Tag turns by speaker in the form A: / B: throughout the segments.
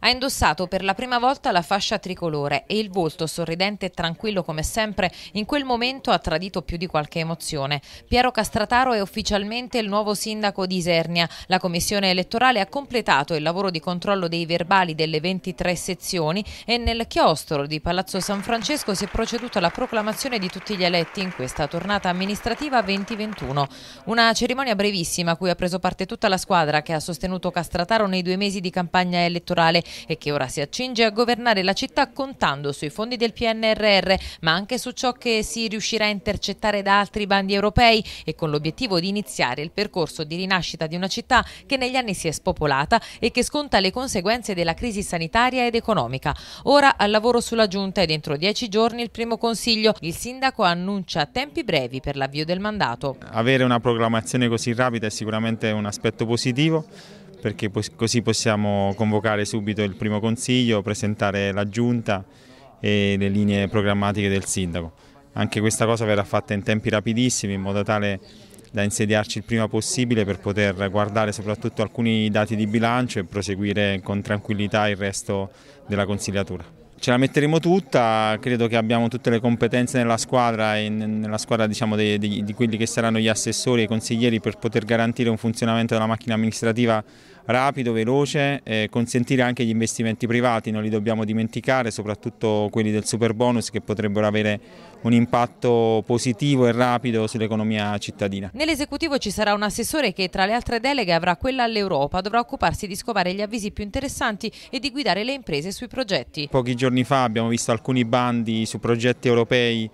A: Ha indossato per la prima volta la fascia tricolore e il volto sorridente e tranquillo come sempre in quel momento ha tradito più di qualche emozione. Piero Castrataro è ufficialmente il nuovo sindaco di Isernia. La commissione elettorale ha completato il lavoro di controllo dei verbali delle 23 sezioni e nel chiostro di Palazzo San Francesco si è proceduto alla proclamazione di tutti gli eletti in questa tornata amministrativa 2021. Una cerimonia brevissima a cui ha preso parte tutta la squadra che ha sostenuto Castrataro nei due mesi di campagna elettorale e che ora si accinge a governare la città contando sui fondi del PNRR ma anche su ciò che si riuscirà a intercettare da altri bandi europei e con l'obiettivo di iniziare il percorso di rinascita di una città che negli anni si è spopolata e che sconta le conseguenze della crisi sanitaria ed economica. Ora al lavoro sulla giunta e dentro dieci giorni il primo consiglio. Il sindaco annuncia tempi brevi per l'avvio del mandato.
B: Avere una programmazione così rapida è sicuramente un aspetto positivo perché così possiamo convocare subito il primo consiglio, presentare la giunta e le linee programmatiche del sindaco. Anche questa cosa verrà fatta in tempi rapidissimi in modo tale da insediarci il prima possibile per poter guardare soprattutto alcuni dati di bilancio e proseguire con tranquillità il resto della consigliatura ce la metteremo tutta, credo che abbiamo tutte le competenze nella squadra e nella squadra diciamo, di, di, di quelli che saranno gli assessori e consiglieri per poter garantire un funzionamento della macchina amministrativa rapido, veloce, eh, consentire anche gli investimenti privati, non li dobbiamo dimenticare, soprattutto quelli del super bonus che potrebbero avere un impatto positivo e rapido sull'economia cittadina.
A: Nell'esecutivo ci sarà un assessore che tra le altre deleghe avrà quella all'Europa, dovrà occuparsi di scovare gli avvisi più interessanti e di guidare le imprese sui progetti.
B: Pochi giorni fa abbiamo visto alcuni bandi su progetti europei,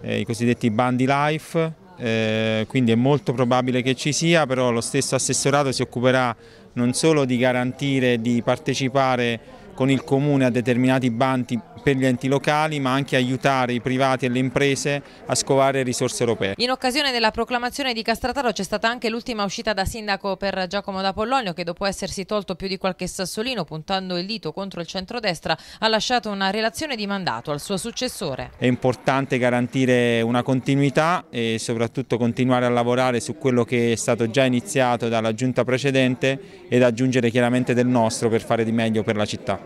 B: eh, i cosiddetti bandi life, eh, quindi è molto probabile che ci sia, però lo stesso assessorato si occuperà non solo di garantire, di partecipare con il Comune a determinati banti per gli enti locali ma anche aiutare i privati e le imprese a scovare risorse europee.
A: In occasione della proclamazione di Castrataro c'è stata anche l'ultima uscita da sindaco per Giacomo da Pollonio che dopo essersi tolto più di qualche sassolino puntando il dito contro il centrodestra ha lasciato una relazione di mandato al suo successore.
B: È importante garantire una continuità e soprattutto continuare a lavorare su quello che è stato già iniziato dalla giunta precedente ed aggiungere chiaramente del nostro per fare di meglio per la città.